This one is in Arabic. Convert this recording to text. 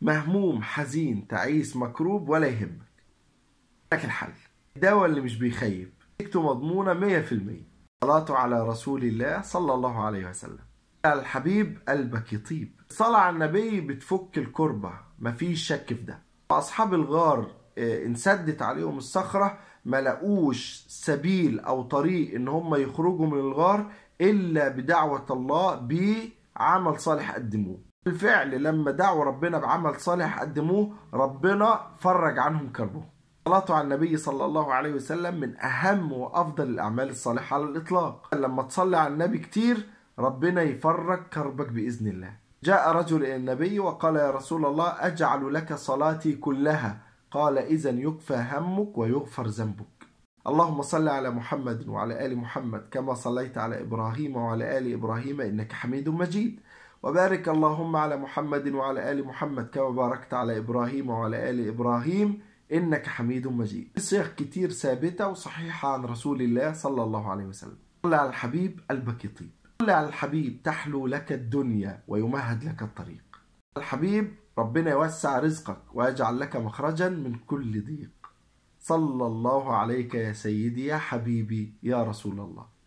مهموم حزين تعيس مكروب ولا يهمك لك الحل الدواء اللي مش بيخيب نتيجته مضمونة 100% صلاته على رسول الله صلى الله عليه وسلم الحبيب قلبك يطيب الصلاة على النبي بتفك الكربة مفيش شك في ده أصحاب الغار آه، انسدت عليهم الصخرة ما لقوش سبيل أو طريق إن هم يخرجوا من الغار إلا بدعوة الله بعمل صالح قدموه بالفعل لما دعوا ربنا بعمل صالح قدموه ربنا فرج عنهم كربهم صلاة على النبي صلى الله عليه وسلم من أهم وأفضل الأعمال الصالحة على الإطلاق لما تصلي على النبي كتير ربنا يفرج كربك بإذن الله جاء رجل إلى النبي وقال يا رسول الله أجعل لك صلاتي كلها قال إذا يكفى همك ويغفر ذنبك اللهم صل على محمد وعلى آل محمد كما صليت على إبراهيم وعلى آل إبراهيم إنك حميد مجيد وبارك اللهم على محمد وعلى آل محمد كما باركت على إبراهيم وعلى آل إبراهيم إنك حميد مجيد صيغ كتير ثابتة وصحيحة عن رسول الله صلى الله عليه وسلم صل على الحبيب البكيطي. صل على الحبيب تحلو لك الدنيا ويمهد لك الطريق الحبيب ربنا يوسع رزقك ويجعل لك مخرجا من كل ضيق صلى الله عليك يا سيدي يا حبيبي يا رسول الله